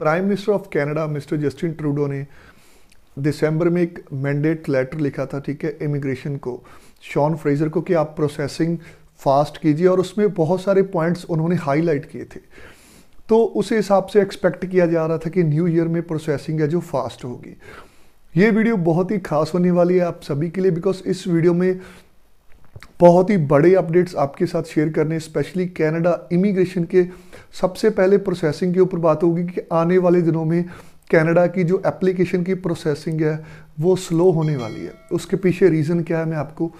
Prime minister of Canada mister Justin Trudeau ने दिसंबर में एक मैंडेट लेटर लिखा था ठीक है इमिग्रेशन को शॉन फ्रेजर को कि आप प्रोसेसिंग फास्ट कीजिए और उसमें बहुत सारे पॉइंट्स उन्होंने हाईलाइट किए थे तो उस हिसाब से एक्सपेक्ट किया जा रहा था कि न्यू ईयर में प्रोसेसिंग है जो फास्ट होगी ये वीडियो बहुत ही खास होने वाली है आप सभी के लिए बिकॉज इस वीडियो में बहुत ही बड़े अपडेट्स आपके साथ शेयर करने स्पेशली कनाडा इमिग्रेशन के सबसे पहले प्रोसेसिंग के ऊपर बात होगी कि आने वाले दिनों में कनाडा की जो एप्लीकेशन की प्रोसेसिंग है वो स्लो होने वाली है उसके पीछे रीज़न क्या है मैं आपको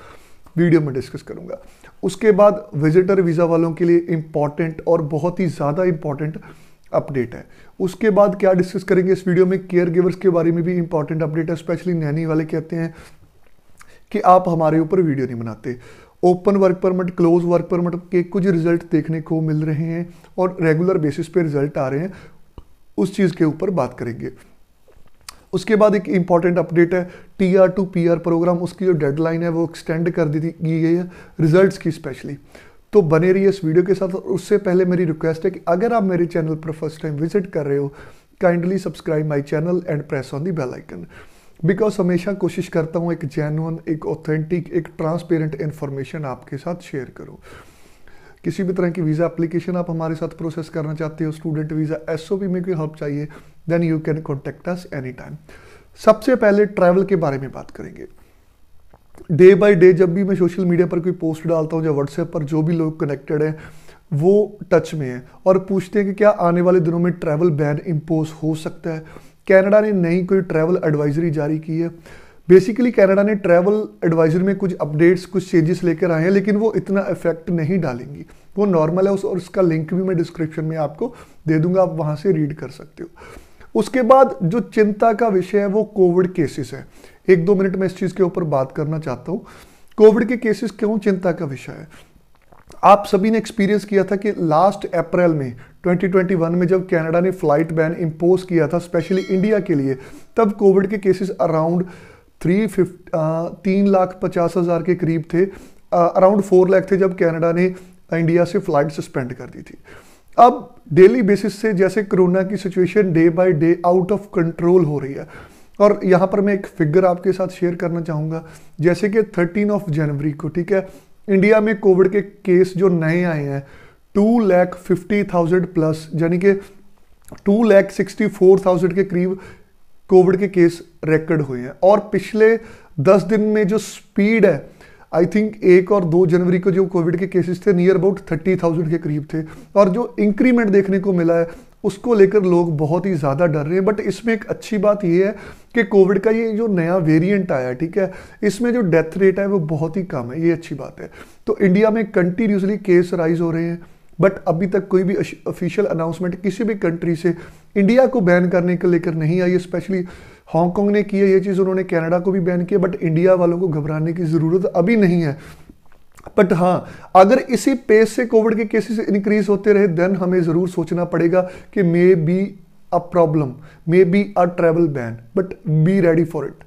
वीडियो में डिस्कस करूंगा उसके बाद विजिटर वीज़ा वालों के लिए इम्पॉर्टेंट और बहुत ही ज़्यादा इम्पॉर्टेंट अपडेट है उसके बाद क्या डिस्कस करेंगे इस वीडियो में केयर गिवर्स के बारे में भी इंपॉर्टेंट अपडेट है स्पेशली नैनी वाले कहते हैं कि आप हमारे ऊपर वीडियो नहीं बनाते open work permit close work permit के कुछ रिजल्ट देखने को मिल रहे हैं और रेगुलर बेसिस पे रिजल्ट आ रहे हैं उस चीज़ के ऊपर बात करेंगे उसके बाद एक इम्पॉर्टेंट अपडेट है T R to P R program उसकी जो डेडलाइन है वो एक्सटेंड कर दी गई है रिजल्ट्स की स्पेशली तो बने रहिए इस वीडियो के साथ और उससे पहले मेरी रिक्वेस्ट है कि अगर आप मेरे चैनल पर फर्स्ट टाइम विजिट कर रहे हो kindly subscribe my channel and press on the bell icon because हमेशा कोशिश करता हूँ एक जेनुअन एक ऑथेंटिक एक ट्रांसपेरेंट इन्फॉर्मेशन आपके साथ शेयर करूँ किसी भी तरह की वीज़ा एप्लीकेशन आप हमारे साथ प्रोसेस करना चाहते हो स्टूडेंट वीज़ा एस में कोई हेल्प चाहिए then you can contact us any time सबसे पहले ट्रैवल के बारे में बात करेंगे डे बाय डे जब भी मैं सोशल मीडिया पर कोई पोस्ट डालता हूँ या व्हाट्सएप पर जो भी लोग कनेक्टेड हैं वो टच में हैं और पूछते हैं कि क्या आने वाले दिनों में ट्रैवल बैन इम्पोज हो सकता है कैनेडा ने नई कोई ट्रैवल एडवाइजरी जारी की है बेसिकली कनाडा ने ट्रैवल एडवाइजरी में कुछ अपडेट्स कुछ चेंजेस लेकर आए हैं लेकिन वो इतना इफेक्ट नहीं डालेंगी वो नॉर्मल है उस और उसका लिंक भी मैं डिस्क्रिप्शन में आपको दे दूंगा आप वहाँ से रीड कर सकते हो उसके बाद जो चिंता का विषय है वो कोविड केसेस है एक दो मिनट में इस चीज़ के ऊपर बात करना चाहता हूँ कोविड के केसेस क्यों चिंता का विषय है आप सभी ने एक्सपीरियंस किया था कि लास्ट अप्रैल में 2021 में जब कनाडा ने फ्लाइट बैन इम्पोज किया था स्पेशली इंडिया के लिए तब कोविड के केसेस अराउंड थ्री फिफ्ट तीन लाख पचास हज़ार के करीब थे अराउंड फोर लाख थे जब कनाडा ने इंडिया से फ्लाइट सस्पेंड कर दी थी अब डेली बेसिस से जैसे कोरोना की situation day by day out of control हो रही है और यहाँ पर मैं एक फिगर आपके साथ शेयर करना चाहूँगा जैसे कि थर्टीन ऑफ जनवरी को ठीक है इंडिया में कोविड के केस जो नए आए हैं two lakh fifty thousand plus यानी कि two lakh sixty four thousand के करीब कोविड के केस रिकॉर्ड हुए हैं और पिछले दस दिन में जो स्पीड है आई थिंक एक और दो जनवरी को जो कोविड के केसेस थे नियर अबाउट थर्टी थाउजेंड के करीब थे और जो इंक्रीमेंट देखने को मिला है उसको लेकर लोग बहुत ही ज़्यादा डर रहे हैं बट इसमें एक अच्छी बात यह है कि कोविड का ये जो नया वेरिएंट आया है ठीक है इसमें जो डेथ रेट है वो बहुत ही कम है ये अच्छी बात है तो इंडिया में कंटिन्यूसली केस राइज हो रहे हैं बट अभी तक कोई भी ऑफिशियल अनाउंसमेंट किसी भी कंट्री से इंडिया को बैन करने को लेकर नहीं आई स्पेशली हांगकॉन्ग ने किया ये चीज़ उन्होंने कनाडा को भी बैन किया बट इंडिया वालों को घबराने की ज़रूरत अभी नहीं है बट हाँ अगर इसी पेस से कोविड के केसेस इंक्रीज होते रहे देन हमें ज़रूर सोचना पड़ेगा कि may be a problem may be a travel ban but be ready for it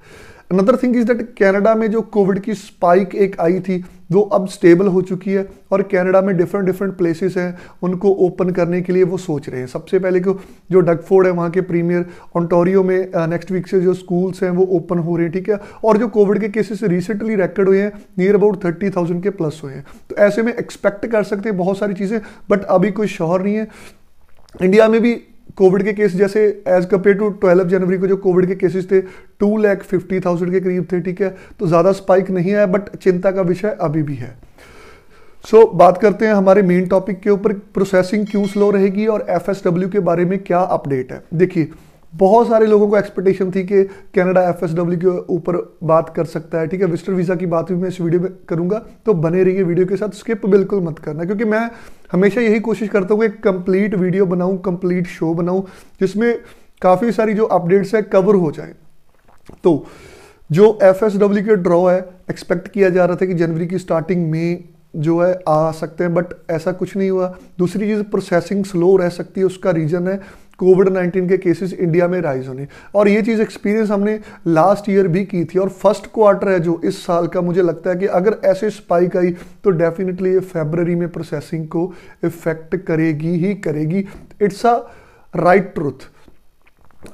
another thing is that Canada में जो कोविड की स्पाइक एक आई थी वो अब स्टेबल हो चुकी है और कैनेडा में डिफरेंट डिफरेंट प्लेसेस हैं उनको ओपन करने के लिए वो सोच रहे हैं सबसे पहले को जो डगफोर्ड है वहाँ के प्रीमियर ऑन्टोरियो में नेक्स्ट वीक से जो स्कूल्स हैं वो ओपन हो रहे हैं ठीक है और जो कोविड के केसेस रिसेंटली रेकर्ड हुए हैं नियर अबाउट थर्टी थाउजेंड के प्लस हुए हैं तो ऐसे में एक्सपेक्ट कर सकते हैं बहुत सारी चीज़ें बट अभी कोई शोहर नहीं है इंडिया में भी कोविड के केस जैसे as compared to twelve January को जो कोविड के केसेस थे टू लैख फिफ्टी थाउजेंड के करीब थे ठीक है तो ज़्यादा स्पाइक नहीं आया बट चिंता का विषय अभी भी है सो so, बात करते हैं हमारे मेन टॉपिक के ऊपर प्रोसेसिंग क्यों स्लो रहेगी और एफ के बारे में क्या अपडेट है देखिए बहुत सारे लोगों को एक्सपेक्टेशन थी कि कनाडा डब्ल्यू के ऊपर बात कर सकता है ठीक है विस्टर वीज़ा की बात भी मैं इस वीडियो में करूंगा तो बने रहिए वीडियो के साथ स्किप बिल्कुल मत करना क्योंकि मैं हमेशा यही कोशिश करता हूँ कि एक कंप्लीट वीडियो बनाऊँ कंप्लीट शो बनाऊँ जिसमें काफ़ी सारी जो अपडेट्स है कवर हो जाए तो जो एफ एस डब्ल्यू के ड्रॉ है एक्सपेक्ट किया जा रहा था कि जनवरी की स्टार्टिंग में जो है आ सकते हैं बट ऐसा कुछ नहीं हुआ दूसरी चीज़ प्रोसेसिंग स्लो रह सकती है उसका रीज़न है कोविड 19 के केसेस इंडिया में राइज होने और ये चीज़ एक्सपीरियंस हमने लास्ट ईयर भी की थी और फर्स्ट क्वार्टर है जो इस साल का मुझे लगता है कि अगर ऐसे स्पाइक आई तो डेफिनेटली ये फेबररी में प्रोसेसिंग को इफेक्ट करेगी ही करेगी it's a right truth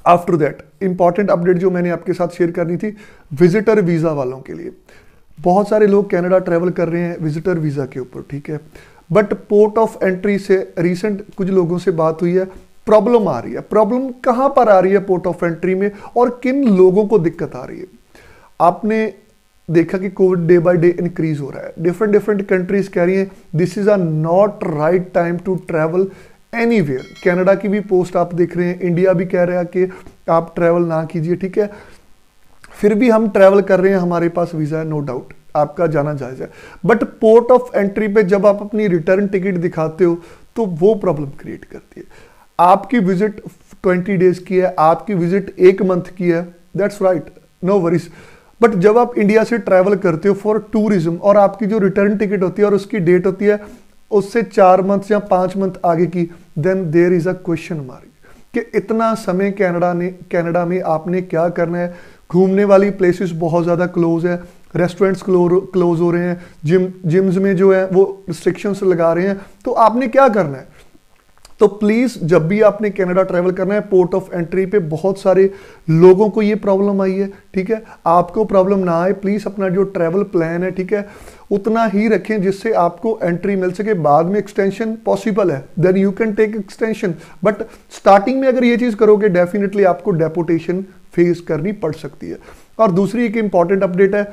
after that important update जो मैंने आपके साथ शेयर करनी थी विजिटर वीज़ा वालों के लिए बहुत सारे लोग कैनेडा ट्रैवल कर रहे हैं विजिटर वीज़ा के ऊपर ठीक है बट पोर्ट ऑफ एंट्री से रिसेंट कुछ लोगों से बात हुई है प्रॉब्लम आ रही है प्रॉब्लम कहां पर आ रही है पोर्ट ऑफ एंट्री में और किन लोगों को दिक्कत आ रही है आपने देखा कि Covid day by day increase हो रहा है डिफरेंट डिफरेंट कंट्रीज कह रही हैं this is a not right time to travel anywhere Canada की भी पोस्ट आप देख रहे हैं इंडिया भी कह रहा है कि आप ट्रैवल ना कीजिए ठीक है फिर भी हम ट्रैवल कर रहे हैं हमारे पास वीज़ा है नो no डाउट आपका जाना जायज है बट पोर्ट ऑफ एंट्री पे जब आप अपनी रिटर्न टिकट दिखाते हो तो वो प्रॉब्लम क्रिएट करती है आपकी विजिट 20 डेज की है आपकी विजिट एक मंथ की है that's right no worries but जब आप इंडिया से ट्रैवल करते हो फॉर टूरिज्म और आपकी जो रिटर्न टिकट होती है और उसकी डेट होती है उससे चार मंथ या पाँच मंथ आगे की then there is a question mark कि इतना समय कनाडा ने कनाडा में आपने क्या करना है घूमने वाली प्लेसेस बहुत ज़्यादा क्लोज है रेस्टोरेंट्स क्लोज हो रहे हैं जिम जिम्स में जो है वो रिस्ट्रिक्शंस लगा रहे हैं तो आपने क्या करना है तो प्लीज़ जब भी आपने कनाडा ट्रैवल करना है पोर्ट ऑफ एंट्री पे बहुत सारे लोगों को ये प्रॉब्लम आई है ठीक है आपको प्रॉब्लम ना आए प्लीज़ अपना जो ट्रैवल प्लान है ठीक है उतना ही रखें जिससे आपको एंट्री मिल सके बाद में एक्सटेंशन पॉसिबल है then you can take extension but starting में अगर ये चीज़ करोगे डेफिनेटली आपको डेपोटेशन फेस करनी पड़ सकती है और दूसरी एक इंपॉर्टेंट अपडेट है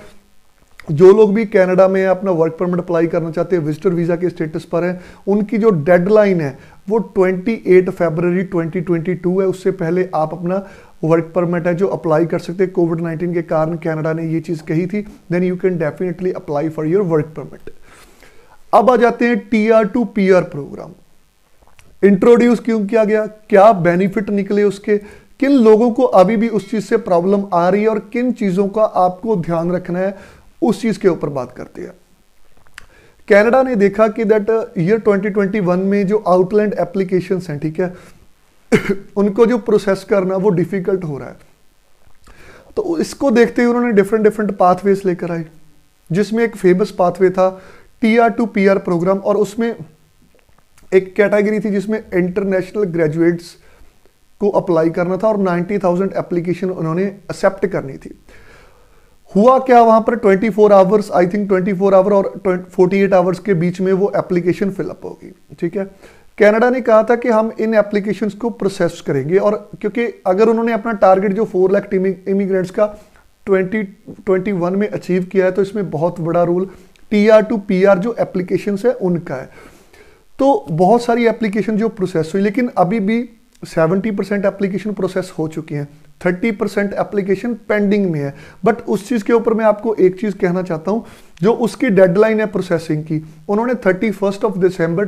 जो लोग भी कनाडा में अपना वर्क परमिट अप्लाई करना चाहते हैं विजिटर वीज़ा के स्टेटस पर हैं उनकी जो डेडलाइन है वो 28 फरवरी 2022 है उससे पहले आप अपना वर्क परमिट है जो अप्लाई कर सकते हैं कोविड 19 के कारण कनाडा ने ये चीज़ कही थी then you can definitely apply for your work permit अब आ जाते हैं T R to P R program introduce क्यों किया गया क्या बेनिफिट निकले उसके किन लोगों को अभी भी उस चीज़ से प्रॉब्लम आ रही है और किन चीज़ों का आपको ध्यान रखना है उस चीज़ के ऊपर बात करते हैं कनाडा ने देखा कि दैट ईयर 2021 में जो आउटलैंड एप्लीकेशंस हैं ठीक है उनको जो प्रोसेस करना वो डिफ़िकल्ट हो रहा है तो इसको देखते हुए उन्होंने डिफरेंट डिफरेंट पाथवेज लेकर आए जिसमें एक फेमस पाथवे था T R to P R program और उसमें एक कैटेगरी थी जिसमें इंटरनेशनल ग्रेजुएट्स को अप्लाई करना था और 90,000 एप्लीकेशन उन्होंने एक्सेप्ट करनी थी हुआ क्या वहां पर 24 आवर्स आई थिंक 24 आवर और 48 आवर्स के बीच में वो एप्लीकेशन फिलअप होगी ठीक है कनाडा ने कहा था कि हम इन एप्लीकेशंस को प्रोसेस करेंगे और क्योंकि अगर उन्होंने अपना टारगेट जो फोर लाख इमिग्रेंट्स का 21 में अचीव किया है तो इसमें बहुत बड़ा role T R to P R जो एप्लीकेशन है उनका है तो बहुत सारी एप्लीकेशन जो प्रोसेस हुई लेकिन अभी भी सेवेंटी परसेंट एप्लीकेशन प्रोसेस हो चुकी हैं थर्टी परसेंट एप्लीकेशन पेंडिंग में है बट उस चीज़ के ऊपर मैं आपको एक चीज़ कहना चाहता हूँ जो उसकी डेडलाइन है प्रोसेसिंग की उन्होंने थर्टी फर्स्ट ऑफ दिसंबर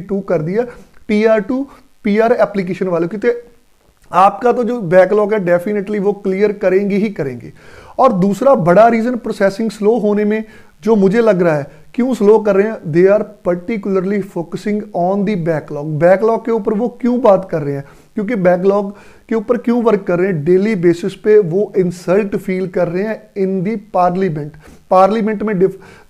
टू कर दिया P R to P R application वालों की तो आपका तो जो बैकलॉग है डेफिनेटली वो क्लियर करेंगे ही करेंगे और दूसरा बड़ा रीज़न प्रोसेसिंग स्लो होने में जो मुझे लग रहा है क्यों स्लो कर रहे हैं they are particularly focusing on the backlog backlog के ऊपर वो क्यों बात कर रहे हैं क्योंकि बैकलॉग के ऊपर क्यों वर्क कर रहे हैं डेली बेसिस पे वो इंसल्ट फील कर रहे हैं इन दी पार्लियामेंट पार्लियामेंट में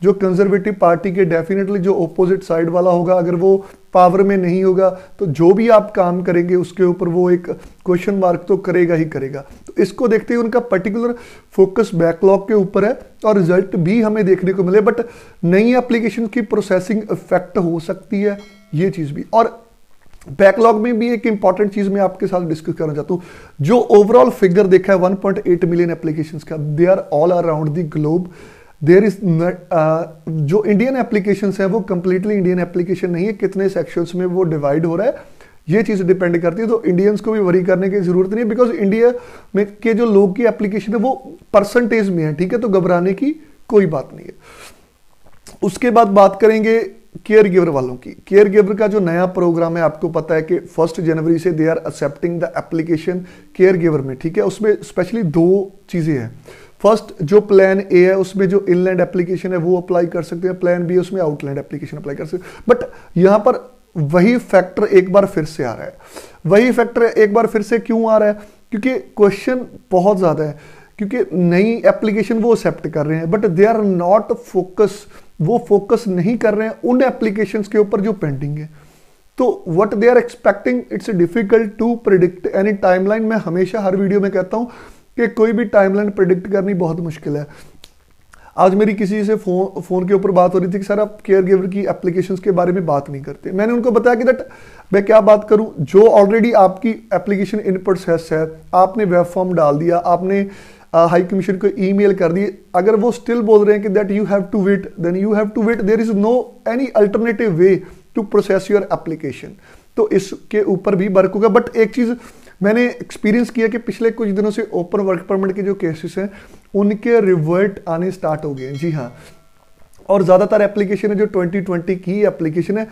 जो कंजर्वेटिव पार्टी के डेफिनेटली जो ओपोजिट साइड वाला होगा अगर वो पावर में नहीं होगा तो जो भी आप काम करेंगे उसके ऊपर वो एक क्वेश्चन मार्क तो करेगा ही करेगा तो इसको देखते हुए उनका पर्टिकुलर फोकस बैकलॉग के ऊपर है और रिजल्ट भी हमें देखने को मिले बट नई एप्लीकेशन की प्रोसेसिंग इफेक्ट हो सकती है ये चीज़ भी और बैकलॉग में भी एक इंपॉर्टेंट चीज मैं आपके साथ डिस्कस करना चाहता हूँ जो ओवरऑल फिगर देखा है 1.8 मिलियन एप्लीकेशंस का they are all around the globe there is जो इंडियन एप्लीकेशंस है वो कंप्लीटली इंडियन एप्लीकेशन नहीं है कितने सेक्शंस में वो डिवाइड हो रहा है ये चीज़ डिपेंड करती है तो इंडियंस को भी वरी करने की जरूरत नहीं है बिकॉज इंडिया में के जो लोग की एप्लीकेशन है वो परसेंटेज में है ठीक है तो घबराने की कोई बात नहीं है उसके बाद बात करेंगे केयर गिवर वालों की केयर गिवर का जो नया प्रोग्राम है आपको पता है कि फर्स्ट जनवरी से they are accepting the application care giver में ठीक है उसमें स्पेशली दो चीज़ें हैं फर्स्ट जो प्लान ए है उसमें जो इनलैंड एप्लीकेशन है वो अप्लाई कर सकते हैं प्लान बी उसमें आउटलैंड एप्लीकेशन अप्लाई कर सकते हैं बट यहाँ पर वही फैक्टर एक बार फिर से आ रहा है वही फैक्टर एक बार फिर से क्यों आ रहा है क्योंकि क्वेश्चन बहुत ज़्यादा है क्योंकि नई एप्लीकेशन वो एक्सेप्ट कर रहे हैं but they are not focused वो फोकस नहीं कर रहे हैं उन एप्लीकेशन के ऊपर जो पेंडिंग है तो what they are expecting it's difficult to predict any timeline मैं हमेशा हर वीडियो में कहता हूं कि कोई भी टाइमलाइन प्रिडिक्ट करनी बहुत मुश्किल है आज मेरी किसी से फोन फोन के ऊपर बात हो रही थी कि सर आप केयर गिवर की एप्लीकेशन के बारे में बात नहीं करते मैंने उनको बताया कि दैट मैं क्या बात करूं जो ऑलरेडी आपकी एप्लीकेशन इन प्रोसेस है आपने वेब फॉर्म डाल दिया आपने हाई कमीशन को ईमेल कर दिए अगर वो स्टिल बोल रहे हैं कि that you have to wait then you have to wait there is no any alternative way to process your application तो इसके ऊपर भी वर्क होगा बट एक चीज़ मैंने एक्सपीरियंस किया कि पिछले कुछ दिनों से ओपन वर्क परमिट के जो केसेस हैं उनके रिवर्ट आने स्टार्ट हो गए जी हाँ और ज़्यादातर एप्लीकेशन है जो 2020 की एप्लीकेशन है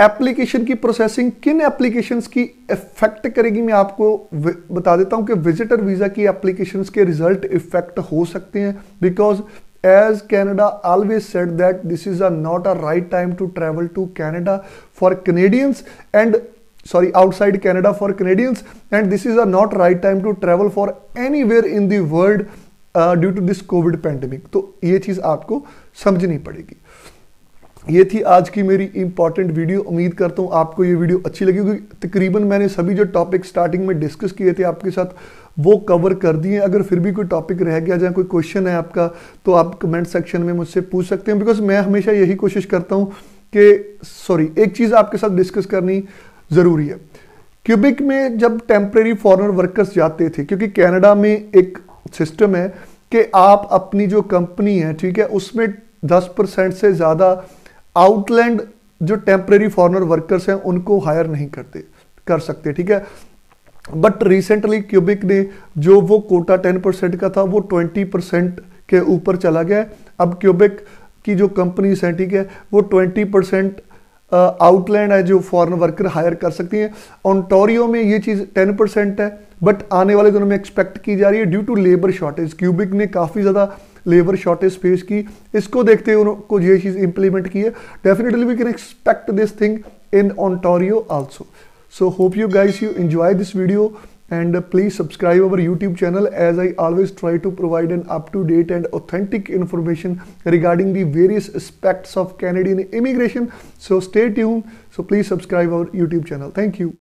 एप्लीकेशन की प्रोसेसिंग किन एप्लीकेशन की इफेक्ट करेगी मैं आपको बता देता हूं कि विजिटर वीज़ा की एप्लीकेशन के रिजल्ट इफेक्ट हो सकते हैं because as Canada always set that this is a not a right time to travel to Canada for Canadians and sorry outside Canada for Canadians and this is a not right time to travel for anywhere in world due to this Covid pandemic तो ये चीज़ आपको समझनी पड़ेगी ये थी आज की मेरी इंपॉर्टेंट वीडियो उम्मीद करता हूँ आपको ये वीडियो अच्छी लगी क्योंकि तकरीबन मैंने सभी जो टॉपिक स्टार्टिंग में डिस्कस किए थे आपके साथ वो कवर कर दिए अगर फिर भी कोई टॉपिक रह गया जहाँ कोई क्वेश्चन है आपका तो आप कमेंट सेक्शन में मुझसे पूछ सकते हैं बिकॉज मैं हमेशा यही कोशिश करता हूँ कि सॉरी एक चीज़ आपके साथ डिस्कस करनी ज़रूरी है क्यूबिक में जब टेम्प्रेरी फॉरनर वर्कर्स जाते थे क्योंकि कैनेडा में एक सिस्टम है कि आप अपनी जो कंपनी है ठीक है उसमें दस परसेंट से ज़्यादा आउटलैंड जो टेम्प्रेरी फॉरनर वर्कर्स हैं उनको हायर नहीं करते कर सकते ठीक है बट रिसेंटली क्यूबिक ने जो वो कोटा टेन परसेंट का था वो ट्वेंटी परसेंट के ऊपर चला गया अब क्यूबिक की जो कंपनीज हैं ठीक है वो ट्वेंटी परसेंट आउटलैंड है जो फॉरन वर्कर हायर कर सकती हैं ऑनटोरियो में ये चीज़ टेन परसेंट है बट आने वाले दिनों में एक्सपेक्ट की जा रही है due to labour shortage Quebec ने काफ़ी ज़्यादा लेबर शॉर्टेज फेस की इसको देखते हुए उनको ये चीज़ इंप्लीमेंट की है definitely we can expect this thing in Ontario also. So hope you guys you enjoy this video and uh, please subscribe our YouTube channel as I always try to provide an up-to-date and authentic information regarding the various aspects of Canadian immigration. So stay tuned. So please subscribe our YouTube channel. Thank you.